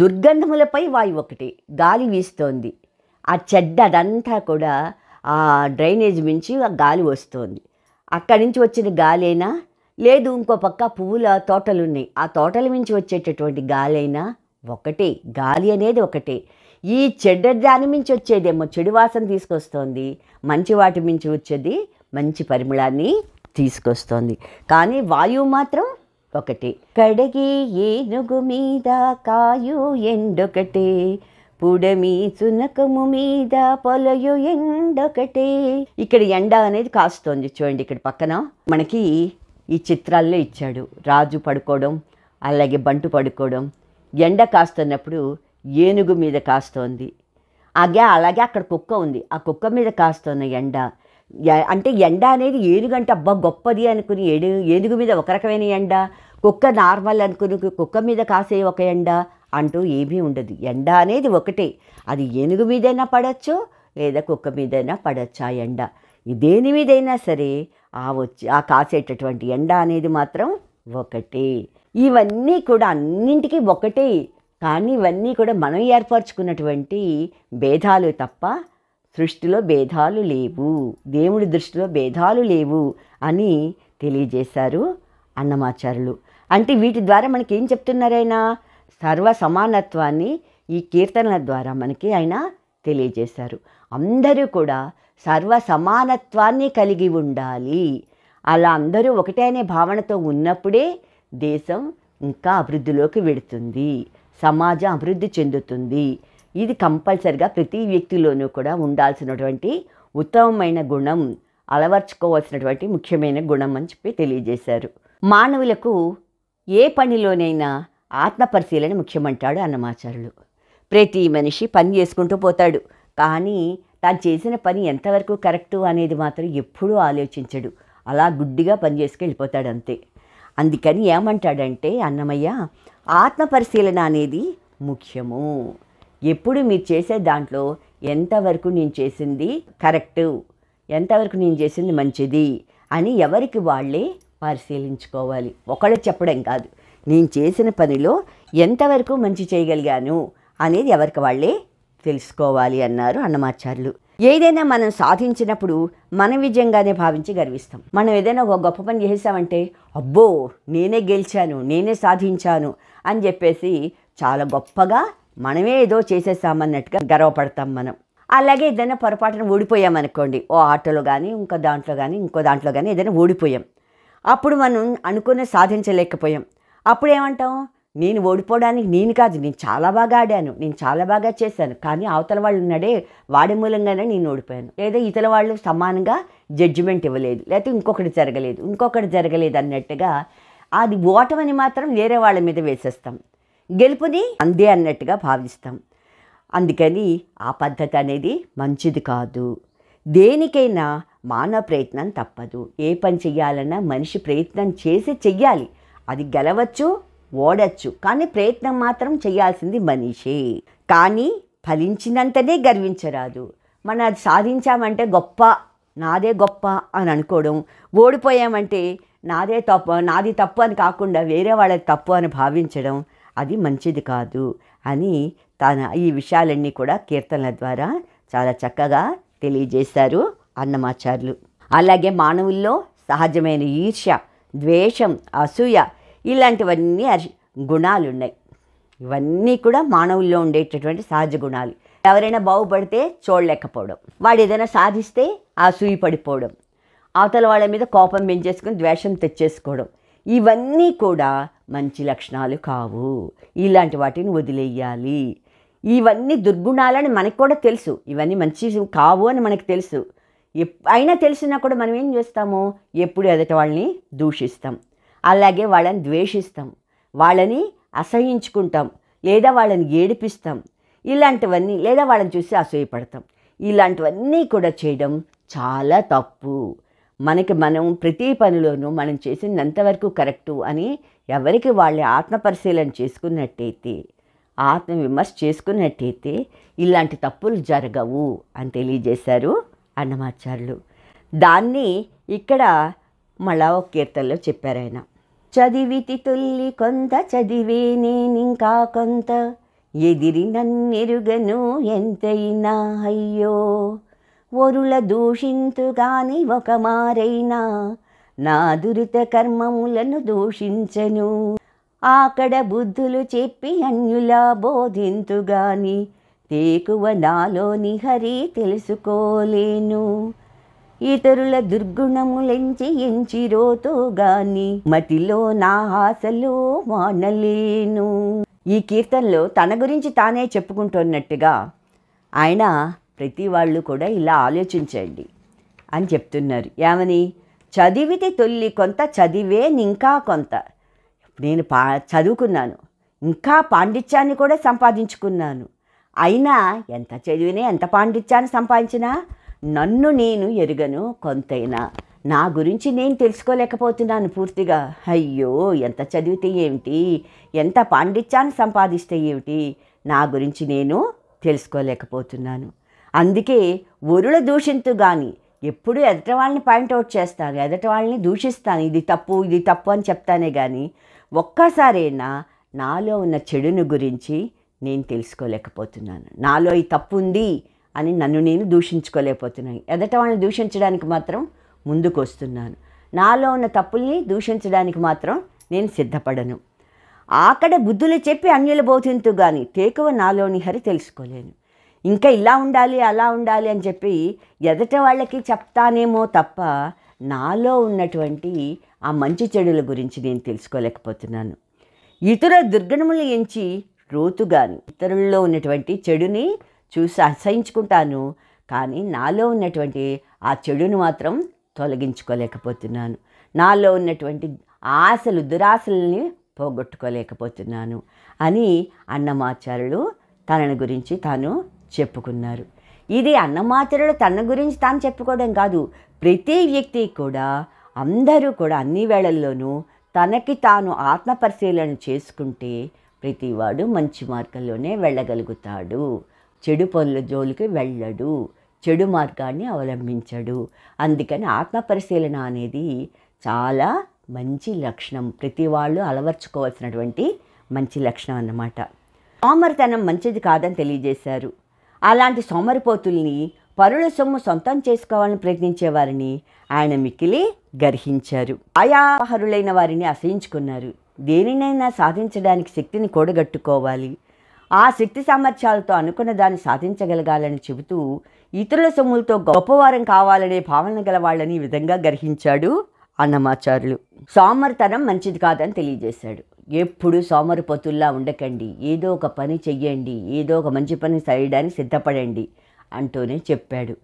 దుర్గంధములపై వాయు ఒకటి గాలి వీస్తోంది ఆ చెడ్డదంతా కూడా ఆ డ్రైనేజ్ నుంచి ఆ గాలి వస్తోంది అక్కడి నుంచి వచ్చిన గాలైనా లేదు ఇంకో పక్క పువ్వుల తోటలు ఉన్నాయి ఆ తోటల నుంచి వచ్చేటటువంటి గాలైనా ఒకటే గాలి అనేది ఒకటే ఈ చెడ్డ దాని మించి వచ్చేదేమో చెడు వాసన తీసుకొస్తోంది మంచి వాటి మించి వచ్చేది మంచి పరిమళాన్ని తీసుకొస్తోంది కానీ వాయువు మాత్రం ఒకటి కడిగి ఏనుగు మీద కాయు ఎండొకటే పుడమి సునకము మీద పొలయు ఎండొకటే ఇక్కడ ఎండ అనేది కాస్తోంది చూడండి ఇక్కడ పక్కన మనకి ఈ చిత్రాల్లో ఇచ్చాడు రాజు పడుకోవడం అలాగే బంటు పడుకోవడం ఎండ కాస్తున్నప్పుడు ఏనుగు మీద కాస్తోంది అగే అలాగే అక్కడ కుక్క ఉంది ఆ కుక్క మీద కాస్తున్న ఎండ అంటే ఎండ అనేది ఏనుగంటే అబ్బా గొప్పది అనుకుని ఏడు ఏనుగు మీద ఒక రకమైన ఎండ కుక్క నార్మల్ అనుకుని కుక్క మీద కాసే ఒక ఎండ అంటూ ఏమీ ఉండదు ఎండ అనేది ఒకటే అది ఏనుగు మీదైనా పడచ్చు లేదా కుక్క మీదైనా పడచ్చు ఆ ఎండ దేని మీదైనా సరే ఆ వచ్చి ఆ కాసేటటువంటి ఎండ అనేది మాత్రం ఒకటే ఇవన్నీ కూడా అన్నింటికీ ఒకటే కానీ ఇవన్నీ కూడా మనం ఏర్పరచుకున్నటువంటి భేదాలు తప్ప సృష్టిలో భేదాలు లేవు దేవుడి దృష్టిలో భేదాలు లేవు అని తెలియజేశారు అన్నమాచారులు అంటే వీటి ద్వారా మనకి ఏం చెప్తున్నారైనా సర్వ సమానత్వాన్ని ఈ కీర్తనల ద్వారా మనకి ఆయన తెలియజేశారు అందరూ కూడా సర్వ సమానత్వాన్ని కలిగి ఉండాలి అలా అందరూ ఒకటే అనే భావనతో ఉన్నప్పుడే దేశం ఇంకా అభివృద్ధిలోకి వెడుతుంది సమాజం అభివృద్ధి చెందుతుంది ఇది కంపల్సరిగా ప్రతి వ్యక్తిలోనూ కూడా ఉండాల్సినటువంటి ఉత్తమమైన గుణం అలవర్చుకోవాల్సినటువంటి ముఖ్యమైన గుణం అని చెప్పి తెలియజేశారు మానవులకు ఏ పనిలోనైనా ఆత్మపరిశీలన ముఖ్యమంటాడు అన్నమాచారులు ప్రతి మనిషి పని చేసుకుంటూ పోతాడు కానీ తాను చేసిన పని ఎంతవరకు కరెక్టు అనేది మాత్రం ఎప్పుడూ ఆలోచించడు అలా గుడ్డిగా పని చేసుకు అంతే అందుకని ఏమంటాడంటే అన్నమయ్య ఆత్మ పరిశీలన అనేది ముఖ్యము ఎప్పుడు మీరు చేసే దాంట్లో ఎంతవరకు నేను చేసింది కరెక్టు ఎంతవరకు నేను చేసింది మంచిది అని ఎవరికి వాళ్ళే పరిశీలించుకోవాలి ఒకళ్ళు చెప్పడం కాదు నేను చేసిన పనిలో ఎంతవరకు మంచి చేయగలిగాను అనేది ఎవరికి వాళ్ళే తెలుసుకోవాలి అన్నారు అన్నమాచార్యులు ఏదైనా మనం సాధించినప్పుడు మన విజయంగానే భావించి గర్విస్తాం మనం ఏదైనా ఒక గొప్ప పని చేసామంటే అబ్బో నేనే గెలిచాను నేనే సాధించాను అని చెప్పేసి చాలా గొప్పగా మనమే ఏదో చేసేసామన్నట్టుగా గర్వపడతాం మనం అలాగే ఏదైనా పొరపాటున ఓడిపోయామనుకోండి ఓ ఆటోలో కానీ ఇంకో దాంట్లో కానీ ఇంకో దాంట్లో కానీ ఏదైనా ఓడిపోయాం అప్పుడు మనం అనుకునే సాధించలేకపోయాం అప్పుడు ఏమంటాం నేను ఓడిపోవడానికి నేను కాదు నేను చాలా బాగా ఆడాను నేను చాలా బాగా చేశాను కానీ అవతల వాళ్ళు ఉన్నాడే వాడి మూలంగానే నేను ఓడిపోయాను లేదా ఇతర వాళ్ళు సమానంగా జడ్జిమెంట్ ఇవ్వలేదు లేకపోతే ఇంకొకటి జరగలేదు ఇంకొకటి జరగలేదు అన్నట్టుగా అది ఓటమని మాత్రం వేరే వాళ్ళ మీద వేసేస్తాం గెలుపుని అందే అన్నట్టుగా భావిస్తాం అందుకని ఆ పద్ధతి అనేది మంచిది కాదు దేనికైనా మానవ ప్రయత్నం తప్పదు ఏ పని చెయ్యాలన్నా మనిషి ప్రయత్నం చేసి చెయ్యాలి అది గెలవచ్చు ఓడచ్చు కానీ ప్రయత్నం మాత్రం చేయాల్సింది మనిషి కానీ ఫలించినంతనే గర్వించరాదు మన అది సాధించామంటే గొప్ప నాదే గొప్ప అని అనుకోవడం ఓడిపోయామంటే నాదే తప్పు నాది తప్పు అని కాకుండా వేరే వాళ్ళది తప్పు అని భావించడం అది మంచిది కాదు అని తన ఈ విషయాలన్నీ కూడా కీర్తనల ద్వారా చాలా చక్కగా తెలియజేశారు అన్నమాచార్యులు అలాగే మానవుల్లో సహజమైన ఈర్ష్య ద్వేషం అసూయ ఇలాంటివన్నీ గుణాలు ఉన్నాయి ఇవన్నీ కూడా మానవుల్లో ఉండేటటువంటి సహజ గుణాలు ఎవరైనా బాగుపడితే చూడలేకపోవడం వాడు ఏదైనా సాధిస్తే సూయి పడిపోవడం అవతల వాళ్ళ మీద కోపం పెంచేసుకుని ద్వేషం తెచ్చేసుకోవడం ఇవన్నీ కూడా మంచి లక్షణాలు కావు ఇలాంటి వాటిని వదిలేయాలి ఇవన్నీ దుర్గుణాలని మనకు కూడా తెలుసు ఇవన్నీ మంచి కావు అని మనకు తెలుసు అయినా తెలిసినా కూడా మనం ఏం చేస్తాము ఎప్పుడు ఎదటి వాళ్ళని దూషిస్తాం అలాగే వాళ్ళని ద్వేషిస్తాం వాళ్ళని అసహించుకుంటాం లేదా వాళ్ళని ఏడిపిస్తాం ఇలాంటివన్నీ లేదా వాళ్ళని చూసి అసూయపడతాం ఇలాంటివన్నీ కూడా చేయడం చాలా తప్పు మనకి మనం ప్రతి పనిలోనూ మనం చేసినంతవరకు కరెక్టు అని ఎవరికి వాళ్ళ ఆత్మ పరిశీలన చేసుకున్నట్టయితే ఆత్మ విమర్శ చేసుకున్నట్టయితే ఇలాంటి తప్పులు జరగవు అని తెలియజేశారు అన్నమాచార్యులు దాన్ని ఇక్కడ మళ్ళా ఒక కీర్తనలో చెప్పారు ఆయన చదివితి తుల్లి కొంత చదివే నేనింకా కొంత ఎదిరి నన్నెరుగను ఎంతైనా అయ్యో ఒరుల దూషింతుగాని ఒక మారైనా నా దురిత కర్మములను దూషించను ఆకడ బుద్ధులు చెప్పి అన్యులా బోధింతుగాని తేకువ నాలోని హరి తెలుసుకోలేను ఇతరుల దుర్గుణములెంచి ఎంచిరోతో గాని మతిలో నా ఆశలు మానలేను ఈ కీర్తనలో తన గురించి తానే చెప్పుకుంటున్నట్టుగా ఆయన ప్రతి వాళ్ళు కూడా ఇలా ఆలోచించండి అని చెప్తున్నారు ఏమని చదివితి తొల్లి కొంత చదివే ఇంకా కొంత నేను పా చదువుకున్నాను ఇంకా పాండిత్యాన్ని కూడా సంపాదించుకున్నాను అయినా ఎంత చదివినా ఎంత పాండిత్యాన్ని సంపాదించినా నన్ను నేను ఎరుగను కొంతైనా నా గురించి నేను తెలుసుకోలేకపోతున్నాను పూర్తిగా అయ్యో ఎంత చదివితే ఏమిటి ఎంత పాండిత్యాన్ని సంపాదిస్తే ఏమిటి నా గురించి నేను తెలుసుకోలేకపోతున్నాను అందుకే ఒరుల దూషింతు కానీ ఎప్పుడు ఎదట వాళ్ళని పాయింట్అవుట్ చేస్తాను ఎదట వాళ్ళని దూషిస్తాను ఇది తప్పు ఇది తప్పు అని చెప్తానే కానీ ఒక్కసారైనా నాలో ఉన్న చెడును గురించి నేను తెలుసుకోలేకపోతున్నాను నాలో ఈ తప్పు ఉంది అని నన్ను నేను దూషించుకోలేకపోతున్నాను ఎదట వాళ్ళని దూషించడానికి మాత్రం ముందుకు వస్తున్నాను నాలో ఉన్న తప్పుల్ని దూషించడానికి మాత్రం నేను సిద్ధపడను ఆకడ బుద్ధులు చెప్పి అన్యుల బోధింతు కానీ తేకువ నాలోని హరి తెలుసుకోలేను ఇంకా ఇలా ఉండాలి అలా ఉండాలి అని చెప్పి ఎదట వాళ్ళకి చెప్తానేమో తప్ప నాలో ఉన్నటువంటి ఆ మంచి చెడుల గురించి నేను తెలుసుకోలేకపోతున్నాను ఇతర దుర్గుణములు ఎంచి కానీ ఇతరుల్లో ఉన్నటువంటి చెడుని చూసి అసహించుకుంటాను కానీ నాలో ఉన్నటువంటి ఆ చెడును మాత్రం తొలగించుకోలేకపోతున్నాను నాలో ఉన్నటువంటి ఆశలు దురాశలని పోగొట్టుకోలేకపోతున్నాను అని అన్నమాచారులు తనని గురించి తాను చెప్పుకున్నారు ఇది అన్నమాచారుడు తన గురించి తాను చెప్పుకోవడం కాదు ప్రతి వ్యక్తి కూడా అందరూ కూడా అన్ని వేళల్లోనూ తనకి తాను ఆత్మ పరిశీలన చేసుకుంటే ప్రతివాడు మంచి మార్గంలోనే వెళ్ళగలుగుతాడు చెడు పనుల జోలికి వెళ్ళడు చెడు మార్గాన్ని అవలంబించడు అందుకని ఆత్మ పరిశీలన అనేది చాలా మంచి లక్షణం ప్రతి వాళ్ళు అలవర్చుకోవాల్సినటువంటి మంచి లక్షణం అన్నమాట సోమరితనం మంచిది కాదని తెలియజేశారు అలాంటి సోమరిపోతుల్ని పరుల సొమ్ము సొంతం చేసుకోవాలని ప్రయత్నించే వారిని ఆయన మిక్కిలి గర్హించారు ఆయాహరులైన వారిని అసహించుకున్నారు దేనినైనా సాధించడానికి శక్తిని కూడగట్టుకోవాలి ఆ శక్తి సామర్థ్యాలతో అనుకున్న దాన్ని సాధించగలగాలని చెబుతూ ఇతరుల సొమ్ములతో గొప్పవారం కావాలనే భావన గల వాళ్ళని ఈ విధంగా గ్రహించాడు అన్నమాచారులు సోమరితనం మంచిది కాదని తెలియజేశాడు ఎప్పుడు సోమరిపోతుల్లా ఉండకండి ఏదో ఒక పని చెయ్యండి ఏదో ఒక మంచి పని చేయడానికి సిద్ధపడండి అంటూనే చెప్పాడు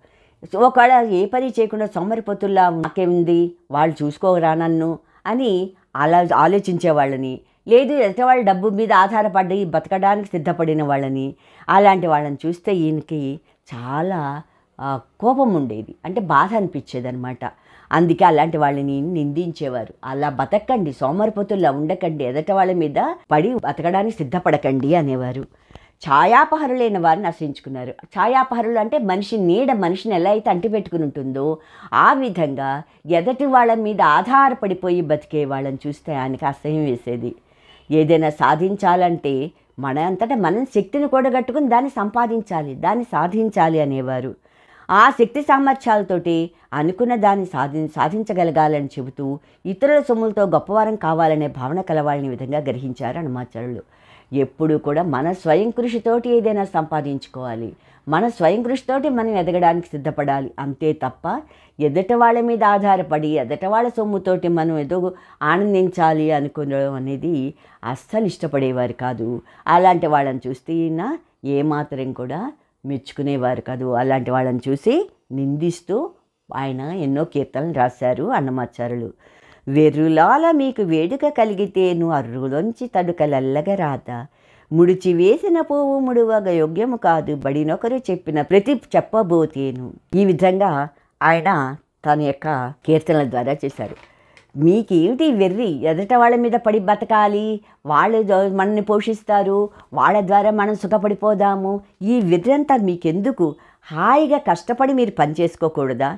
ఒకవేళ ఏ పని చేయకుండా సోమరిపోతుల్లా నాకేముంది వాళ్ళు చూసుకోరా నన్ను అని అలా ఆలోచించే వాళ్ళని లేదు వాళ్ళ డబ్బు మీద ఆధారపడి బతకడానికి సిద్ధపడిన వాళ్ళని అలాంటి వాళ్ళని చూస్తే ఈయనకి చాలా కోపం ఉండేది అంటే బాధ అనిపించేది అనమాట అందుకే అలాంటి వాళ్ళని నిందించేవారు అలా బతకండి సోమరిపోతుల్లా ఉండకండి ఎదట వాళ్ళ మీద పడి బతకడానికి సిద్ధపడకండి అనేవారు ఛాయాపహరులైన వారిని ఆశ్రయించుకున్నారు ఛాయాపహరులు అంటే మనిషి నీడ మనిషిని ఎలా అయితే అంటిపెట్టుకుని ఉంటుందో ఆ విధంగా ఎదటి వాళ్ళ మీద ఆధారపడిపోయి బతికే వాళ్ళని చూస్తే ఆయనకు అసహ్యం వేసేది ఏదైనా సాధించాలంటే మన అంతటా మనం శక్తిని కూడగట్టుకుని దాన్ని సంపాదించాలి దాన్ని సాధించాలి అనేవారు ఆ శక్తి సామర్థ్యాలతోటి అనుకున్న దాన్ని సాధి సాధించగలగాలని చెబుతూ ఇతరుల సొమ్ములతో గొప్పవారం కావాలనే భావన కలవాలని విధంగా గ్రహించారు హనుమాచార్యులు ఎప్పుడూ కూడా మన స్వయం కృషితోటి ఏదైనా సంపాదించుకోవాలి మన స్వయం కృషితోటి మనం ఎదగడానికి సిద్ధపడాలి అంతే తప్ప ఎదట వాళ్ళ మీద ఆధారపడి ఎదట వాళ్ళ సొమ్ముతోటి మనం ఏదో ఆనందించాలి అనుకోవడం అనేది అస్సలు ఇష్టపడేవారు కాదు అలాంటి వాళ్ళని చూస్తేనా ఏమాత్రం కూడా మెచ్చుకునేవారు కాదు అలాంటి వాళ్ళని చూసి నిందిస్తూ ఆయన ఎన్నో కీర్తనలు రాశారు అన్నమాచారులు వెర్రులాల మీకు వేడుక కలిగితే నువ్వు అర్రులోంచి తడుకలల్లగ రాదా ముడిచివేసిన పోవు ముడువగ యోగ్యము కాదు బడినొకరు చెప్పిన ప్రతి చెప్పబోతేను ఈ విధంగా ఆయన తన యొక్క కీర్తనల ద్వారా చేశారు మీకేమిటి వెర్రి ఎదుట వాళ్ళ మీద పడి బతకాలి వాళ్ళు మనల్ని పోషిస్తారు వాళ్ళ ద్వారా మనం సుఖపడిపోదాము ఈ వెర్రి అంతా మీకెందుకు హాయిగా కష్టపడి మీరు పనిచేసుకోకూడదా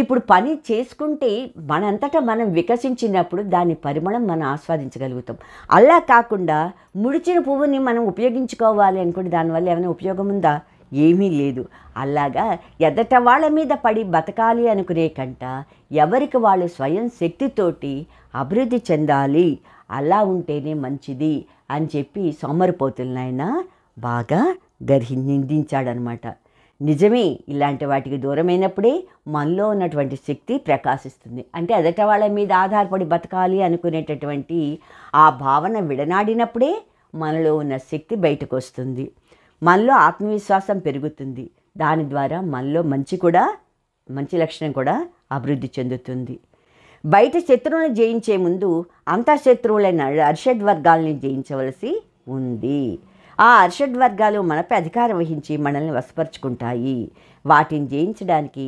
ఇప్పుడు పని చేసుకుంటే మనంతటా మనం వికసించినప్పుడు దాని పరిమళం మనం ఆస్వాదించగలుగుతాం అలా కాకుండా ముడిచిన పువ్వుని మనం ఉపయోగించుకోవాలి అనుకుంటే దానివల్ల ఏమైనా ఉపయోగం ఉందా ఏమీ లేదు అలాగా ఎదట వాళ్ళ మీద పడి బతకాలి అనుకునే కంట ఎవరికి వాళ్ళు స్వయం శక్తితోటి అభివృద్ధి చెందాలి అలా ఉంటేనే మంచిది అని చెప్పి సోమరిపోతులనైనా బాగా గర్హి నిందించాడనమాట నిజమే ఇలాంటి వాటికి దూరమైనప్పుడే మనలో ఉన్నటువంటి శక్తి ప్రకాశిస్తుంది అంటే ఎదట వాళ్ళ మీద ఆధారపడి బతకాలి అనుకునేటటువంటి ఆ భావన విడనాడినప్పుడే మనలో ఉన్న శక్తి బయటకు వస్తుంది మనలో ఆత్మవిశ్వాసం పెరుగుతుంది దాని ద్వారా మనలో మంచి కూడా మంచి లక్షణం కూడా అభివృద్ధి చెందుతుంది బయట శత్రువులను జయించే ముందు అంతఃశత్రువులైన అర్షడ్ వర్గాల్ని జయించవలసి ఉంది ఆ అర్షడ్ వర్గాలు మనపై అధికారం వహించి మనల్ని వశపరుచుకుంటాయి వాటిని జయించడానికి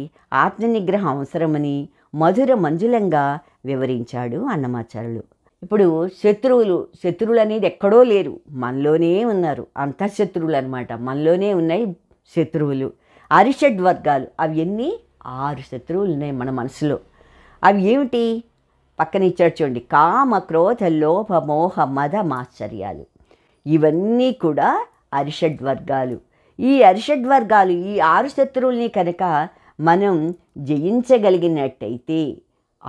నిగ్రహం అవసరమని మధుర మంజులంగా వివరించాడు అన్నమాచారులు ఇప్పుడు శత్రువులు శత్రువులు అనేది ఎక్కడో లేరు మనలోనే ఉన్నారు అంత శత్రువులు అనమాట మనలోనే ఉన్నాయి శత్రువులు అరిషడ్ వర్గాలు అవన్నీ ఆరు శత్రువులు ఉన్నాయి మన మనసులో అవి ఏమిటి పక్కన ఇచ్చాడు చూడండి కామ క్రోధ లోభ మోహ మద మాశ్చర్యాలు ఇవన్నీ కూడా అరిషడ్ వర్గాలు ఈ అరిషడ్ వర్గాలు ఈ ఆరు శత్రువుల్ని కనుక మనం జయించగలిగినట్టయితే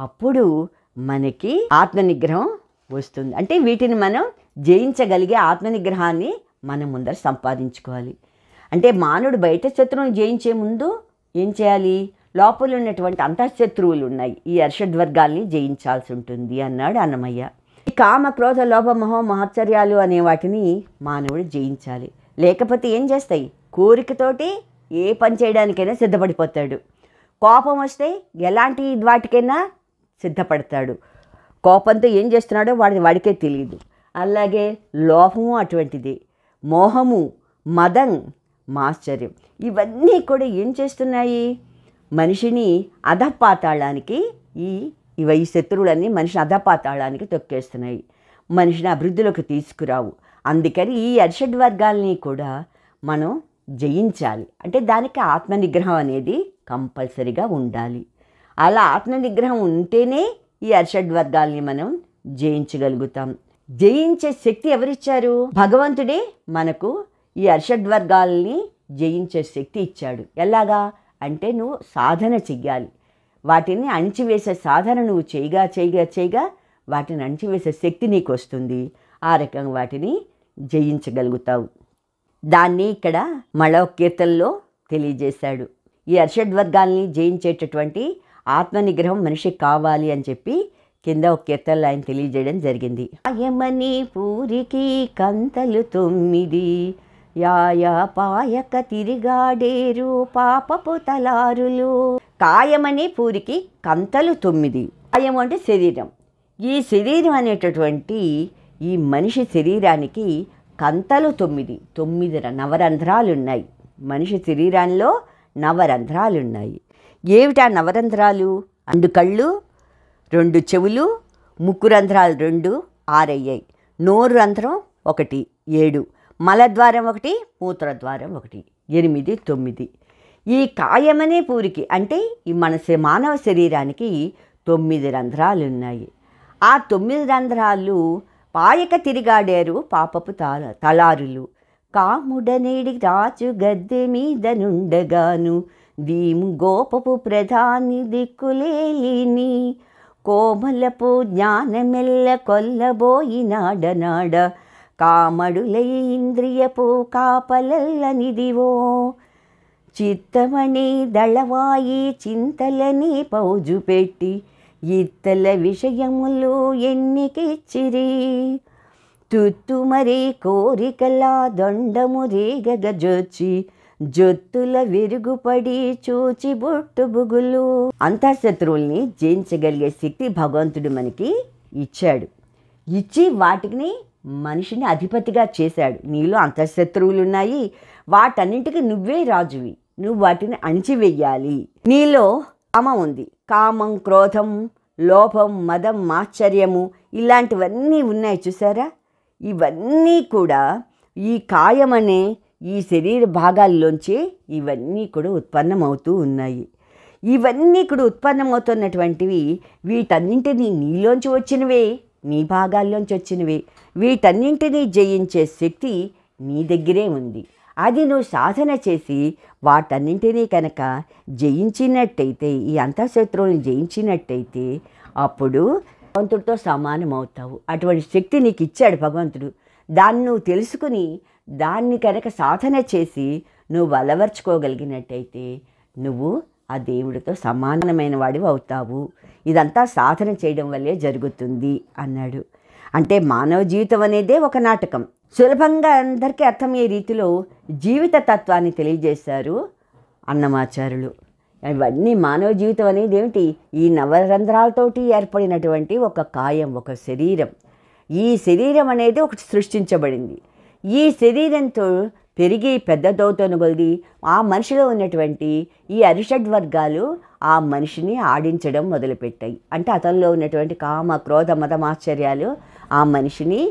అప్పుడు మనకి ఆత్మనిగ్రహం వస్తుంది అంటే వీటిని మనం జయించగలిగే ఆత్మనిగ్రహాన్ని మనం ముందర సంపాదించుకోవాలి అంటే మానవుడు బయట శత్రువుని జయించే ముందు ఏం చేయాలి లోపల ఉన్నటువంటి అంతఃశత్రువులు ఉన్నాయి ఈ అర్షడ్వర్గాల్ని జయించాల్సి ఉంటుంది అన్నాడు అన్నమయ్య ఈ కామ క్రోధ లోభమోహ మహాచర్యాలు అనే వాటిని మానవుడు జయించాలి లేకపోతే ఏం చేస్తాయి కోరికతోటి ఏ పని చేయడానికైనా సిద్ధపడిపోతాడు కోపం వస్తే ఎలాంటి వాటికైనా సిద్ధపడతాడు కోపంతో ఏం చేస్తున్నాడో వాడి వాడికే తెలియదు అలాగే లోపము అటువంటిది మోహము మదం మాశ్చర్యం ఇవన్నీ కూడా ఏం చేస్తున్నాయి మనిషిని అధపాతాళానికి ఈ ఇవి ఈ శత్రువులన్నీ మనిషిని అధపాతాళానికి తొక్కేస్తున్నాయి మనిషిని అభివృద్ధిలోకి తీసుకురావు అందుకని ఈ అరిషడ్ వర్గాల్ని కూడా మనం జయించాలి అంటే దానికి ఆత్మ నిగ్రహం అనేది కంపల్సరిగా ఉండాలి అలా ఆత్మ నిగ్రహం ఉంటేనే ఈ అరిషడ్ వర్గాల్ని మనం జయించగలుగుతాం జయించే శక్తి ఎవరిచ్చారు భగవంతుడే మనకు ఈ అరిషడ్ వర్గాల్ని జయించే శక్తి ఇచ్చాడు ఎలాగా అంటే నువ్వు సాధన చెయ్యాలి వాటిని అణిచివేసే సాధన నువ్వు చేయగా చేయగా చేయగా వాటిని అణిచివేసే శక్తి నీకు వస్తుంది ఆ రకంగా వాటిని జయించగలుగుతావు దాన్ని ఇక్కడ మళ్ళ కీర్తనలో తెలియజేశాడు ఈ అర్షడ్వర్గాల్ని జయించేటటువంటి ఆత్మ నిగ్రహం మనిషికి కావాలి అని చెప్పి కింద ఒక కీర్తనలు ఆయన తెలియజేయడం జరిగింది ఆయమని పూరికి కంతలు తొమ్మిది యాయా పాయక తిరిగాడేరు పాపపు తలారులు కాయమనే పూరికి కంతలు తొమ్మిది కాయం అంటే శరీరం ఈ శరీరం అనేటటువంటి ఈ మనిషి శరీరానికి కంతలు తొమ్మిది తొమ్మిది నవరంధ్రాలు ఉన్నాయి మనిషి శరీరంలో నవరంధ్రాలు ఉన్నాయి ఏమిటా నవరంధ్రాలు రెండు కళ్ళు రెండు చెవులు ముక్కు రంధ్రాలు రెండు ఆరయ్యాయి నోరు రంధ్రం ఒకటి ఏడు మలద్వారం ఒకటి మూత్రద్వారం ఒకటి ఎనిమిది తొమ్మిది ఈ కాయమనే పూరికి అంటే ఈ మన మానవ శరీరానికి తొమ్మిది రంధ్రాలు ఉన్నాయి ఆ తొమ్మిది రంధ్రాలు పాయక తిరిగాడారు పాపపు తల తలారులు కాముడనేడి రాజు గద్దె మీద నుండగాను దీము గోపపు ప్రధాని దిక్కులేని కోమలపు జ్ఞానమెల్ల కొల్లబోయినాడనాడ కామడులై ఇంద్రియపు కాపలల్లనిదివో చిత్తమని దళవాయి చింతలని పౌజు పెట్టి ఇత్తల విషయములు ఎన్నికిచ్చిరి తుత్తుమరి కోరికలా దొండము రేగగజొచ్చి జొత్తుల విరుగుపడి చూచి అంతా శత్రువుల్ని జయించగలిగే శక్తి భగవంతుడు మనకి ఇచ్చాడు ఇచ్చి వాటిని మనిషిని అధిపతిగా చేశాడు నీలో అంతఃశత్రువులు ఉన్నాయి వాటన్నింటికి నువ్వే రాజువి నువ్వు వాటిని అణిచివేయాలి నీలో కామ ఉంది కామం క్రోధం లోభం మదం ఆశ్చర్యము ఇలాంటివన్నీ ఉన్నాయి చూసారా ఇవన్నీ కూడా ఈ కాయమనే ఈ శరీర భాగాల్లోంచి ఇవన్నీ కూడా ఉత్పన్నమవుతూ ఉన్నాయి ఇవన్నీ కూడా ఉత్పన్నమవుతున్నటువంటివి వీటన్నింటినీ నీలోంచి వచ్చినవే నీ భాగాల్లోంచి వచ్చినవే వీటన్నింటినీ జయించే శక్తి నీ దగ్గరే ఉంది అది నువ్వు సాధన చేసి వాటన్నింటినీ కనుక జయించినట్టయితే ఈ అంతఃశత్రువుని జయించినట్టయితే అప్పుడు భగవంతుడితో సమానం అవుతావు అటువంటి శక్తి నీకు ఇచ్చాడు భగవంతుడు దాన్ని నువ్వు తెలుసుకుని దాన్ని కనుక సాధన చేసి నువ్వు అలవర్చుకోగలిగినట్టయితే నువ్వు ఆ దేవుడితో సమానమైన వాడివి అవుతావు ఇదంతా సాధన చేయడం వల్లే జరుగుతుంది అన్నాడు అంటే మానవ జీవితం అనేదే ఒక నాటకం సులభంగా అందరికీ అర్థమయ్యే రీతిలో జీవిత తత్వాన్ని తెలియజేశారు అన్నమాచారులు ఇవన్నీ మానవ జీవితం అనేది ఏమిటి ఈ నవరంధ్రాలతోటి ఏర్పడినటువంటి ఒక కాయం ఒక శరీరం ఈ శరీరం అనేది ఒకటి సృష్టించబడింది ఈ శరీరంతో పెరిగి పెద్దతోతోను కొలిది ఆ మనిషిలో ఉన్నటువంటి ఈ అరిషడ్ వర్గాలు ఆ మనిషిని ఆడించడం మొదలుపెట్టాయి అంటే అతనిలో ఉన్నటువంటి కామ క్రోధ మతమాశ్చర్యాలు ఆ మనిషిని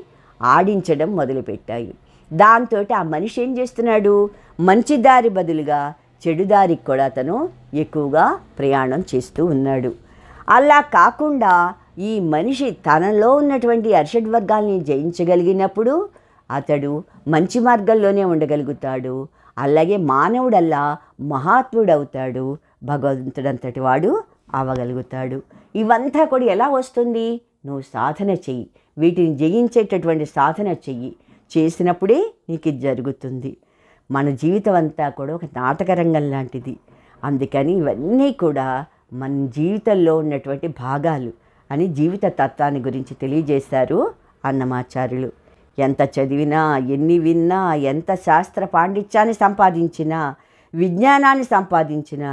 ఆడించడం మొదలుపెట్టాయి దాంతో ఆ మనిషి ఏం చేస్తున్నాడు మంచి దారి బదులుగా చెడుదారికి కూడా అతను ఎక్కువగా ప్రయాణం చేస్తూ ఉన్నాడు అలా కాకుండా ఈ మనిషి తనలో ఉన్నటువంటి అర్షడ్ వర్గాల్ని జయించగలిగినప్పుడు అతడు మంచి మార్గంలోనే ఉండగలుగుతాడు అలాగే మానవుడల్లా మహాత్ముడవుతాడు భగవంతుడంతటి వాడు అవ్వగలుగుతాడు ఇవంతా కూడా ఎలా వస్తుంది నువ్వు సాధన చెయ్యి వీటిని జయించేటటువంటి సాధన చెయ్యి చేసినప్పుడే నీకు ఇది జరుగుతుంది మన జీవితం అంతా కూడా ఒక నాటకరంగం లాంటిది అందుకని ఇవన్నీ కూడా మన జీవితంలో ఉన్నటువంటి భాగాలు అని జీవిత తత్వాన్ని గురించి తెలియజేశారు అన్నమాచార్యులు ఎంత చదివినా ఎన్ని విన్నా ఎంత శాస్త్ర పాండిత్యాన్ని సంపాదించినా విజ్ఞానాన్ని సంపాదించినా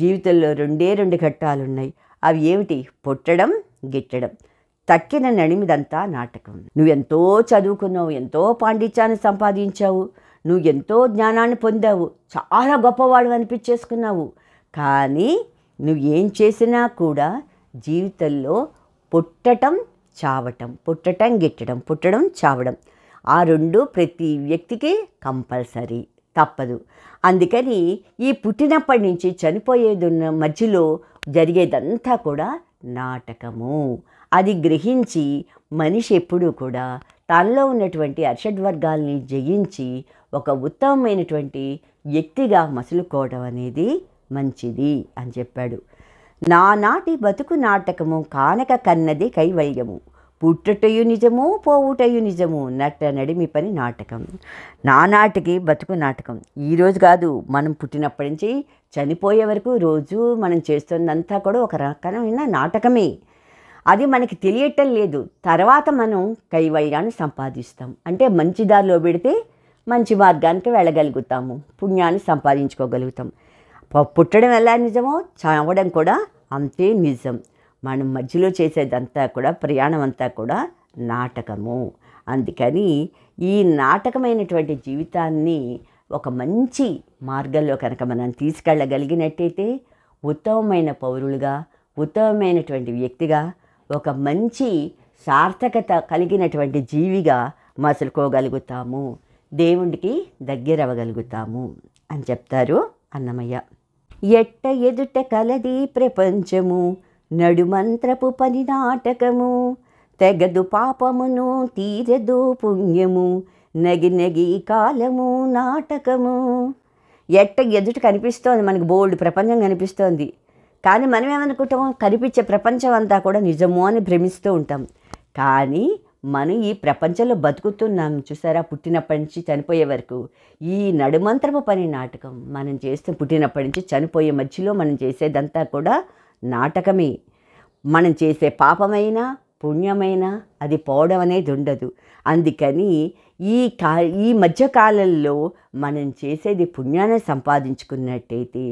జీవితంలో రెండే రెండు ఘట్టాలు ఉన్నాయి అవి ఏమిటి పుట్టడం గిట్టడం తక్కిన నడిమిదంతా నాటకం నువ్వెంతో చదువుకున్నావు ఎంతో పాండిత్యాన్ని సంపాదించావు నువ్వు ఎంతో జ్ఞానాన్ని పొందావు చాలా గొప్పవాడు అనిపించేసుకున్నావు కానీ నువ్వు ఏం చేసినా కూడా జీవితంలో పుట్టటం చావటం పుట్టటం గిట్టడం పుట్టడం చావడం ఆ రెండు ప్రతి వ్యక్తికి కంపల్సరీ తప్పదు అందుకని ఈ పుట్టినప్పటి నుంచి చనిపోయేది ఉన్న మధ్యలో జరిగేదంతా కూడా నాటకము అది గ్రహించి మనిషి ఎప్పుడూ కూడా తనలో ఉన్నటువంటి అర్షడ్వర్గాల్ని జయించి ఒక ఉత్తమమైనటువంటి వ్యక్తిగా మసులుకోవడం అనేది మంచిది అని చెప్పాడు నానాటి బతుకు నాటకము కానక కన్నది కైవల్యము పుట్టటయు నిజము పోవుటయు నిజము నట్ట నడిమి పని నాటకం నానాటికి బతుకు నాటకం ఈరోజు కాదు మనం పుట్టినప్పటి నుంచి చనిపోయే వరకు రోజు మనం చేస్తున్నంతా కూడా ఒక రకమైన నాటకమే అది మనకి తెలియటం లేదు తర్వాత మనం కైవైరాన్ని సంపాదిస్తాం అంటే మంచి దారిలో పెడితే మంచి మార్గానికి వెళ్ళగలుగుతాము పుణ్యాన్ని సంపాదించుకోగలుగుతాం పుట్టడం ఎలా నిజమో చావడం కూడా అంతే నిజం మనం మధ్యలో చేసేదంతా కూడా ప్రయాణం అంతా కూడా నాటకము అందుకని ఈ నాటకమైనటువంటి జీవితాన్ని ఒక మంచి మార్గంలో కనుక మనం తీసుకెళ్ళగలిగినట్టయితే ఉత్తమమైన పౌరులుగా ఉత్తమమైనటువంటి వ్యక్తిగా ఒక మంచి సార్థకత కలిగినటువంటి జీవిగా మసులుకోగలుగుతాము దేవుడికి దగ్గరవ్వగలుగుతాము అని చెప్తారు అన్నమయ్య ఎట్ట ఎదుట కలది ప్రపంచము నడుమంత్రపు పని నాటకము తెగదు పాపమును తీరదు పుణ్యము నగి నగి కాలము నాటకము ఎట్ట ఎదుట కనిపిస్తోంది మనకు బోల్డ్ ప్రపంచం కనిపిస్తోంది కానీ మనం ఏమనుకుంటాం కనిపించే ప్రపంచం అంతా కూడా నిజము అని భ్రమిస్తూ ఉంటాం కానీ మనం ఈ ప్రపంచంలో బతుకుతున్నాం చూసారా పుట్టినప్పటి నుంచి చనిపోయే వరకు ఈ నడుమంత్రము పని నాటకం మనం చేస్తే పుట్టినప్పటి నుంచి చనిపోయే మధ్యలో మనం చేసేదంతా కూడా నాటకమే మనం చేసే పాపమైనా పుణ్యమైనా అది పోవడం అనేది ఉండదు అందుకని ఈ కా ఈ మధ్యకాలంలో మనం చేసేది పుణ్యాన్ని సంపాదించుకున్నట్టయితే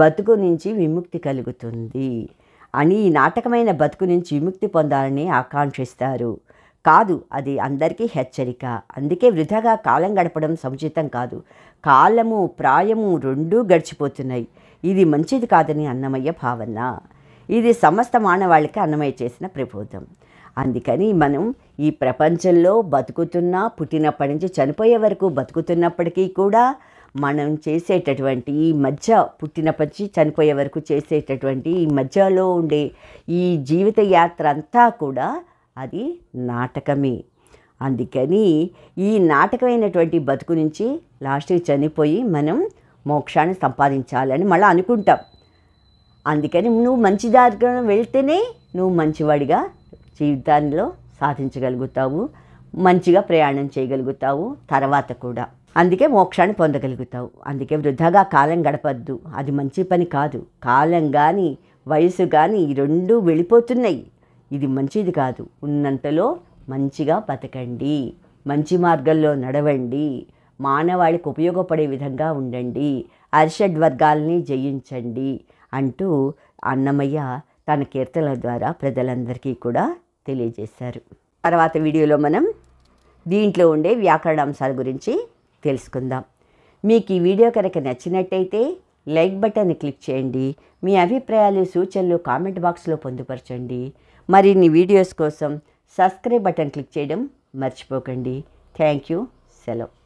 బతుకు నుంచి విముక్తి కలుగుతుంది అని ఈ నాటకమైన బతుకు నుంచి విముక్తి పొందాలని ఆకాంక్షిస్తారు కాదు అది అందరికీ హెచ్చరిక అందుకే వృధాగా కాలం గడపడం సముచితం కాదు కాలము ప్రాయము రెండూ గడిచిపోతున్నాయి ఇది మంచిది కాదని అన్నమయ్య భావన ఇది సమస్త మానవాళికి అన్నమయ్య చేసిన ప్రబోధం అందుకని మనం ఈ ప్రపంచంలో బతుకుతున్నా పుట్టినప్పటి నుంచి చనిపోయే వరకు బతుకుతున్నప్పటికీ కూడా మనం చేసేటటువంటి ఈ మధ్య పుట్టినప్పటి నుంచి చనిపోయే వరకు చేసేటటువంటి ఈ మధ్యలో ఉండే ఈ జీవిత యాత్ర అంతా కూడా అది నాటకమే అందుకని ఈ నాటకమైనటువంటి బతుకు నుంచి లాస్ట్కి చనిపోయి మనం మోక్షాన్ని సంపాదించాలని మళ్ళీ అనుకుంటాం అందుకని నువ్వు మంచి వెళ్తేనే నువ్వు మంచివాడిగా జీవితాల్లో సాధించగలుగుతావు మంచిగా ప్రయాణం చేయగలుగుతావు తర్వాత కూడా అందుకే మోక్షాన్ని పొందగలుగుతావు అందుకే వృధాగా కాలం గడపద్దు అది మంచి పని కాదు కాలం కానీ వయసు కానీ ఈ రెండు వెళ్ళిపోతున్నాయి ఇది మంచిది కాదు ఉన్నంతలో మంచిగా బతకండి మంచి మార్గంలో నడవండి మానవాళికి ఉపయోగపడే విధంగా ఉండండి అర్షడ్ వర్గాల్ని జయించండి అంటూ అన్నమయ్య తన కీర్తనల ద్వారా ప్రజలందరికీ కూడా తెలియజేశారు తర్వాత వీడియోలో మనం దీంట్లో ఉండే వ్యాకరణ అంశాల గురించి తెలుసుకుందాం మీకు ఈ వీడియో కనుక నచ్చినట్టయితే లైక్ బటన్ని క్లిక్ చేయండి మీ అభిప్రాయాలు సూచనలు కామెంట్ బాక్స్లో పొందుపరచండి మరిన్ని వీడియోస్ కోసం సబ్స్క్రైబ్ బటన్ క్లిక్ చేయడం మర్చిపోకండి థ్యాంక్ యూ సెలవు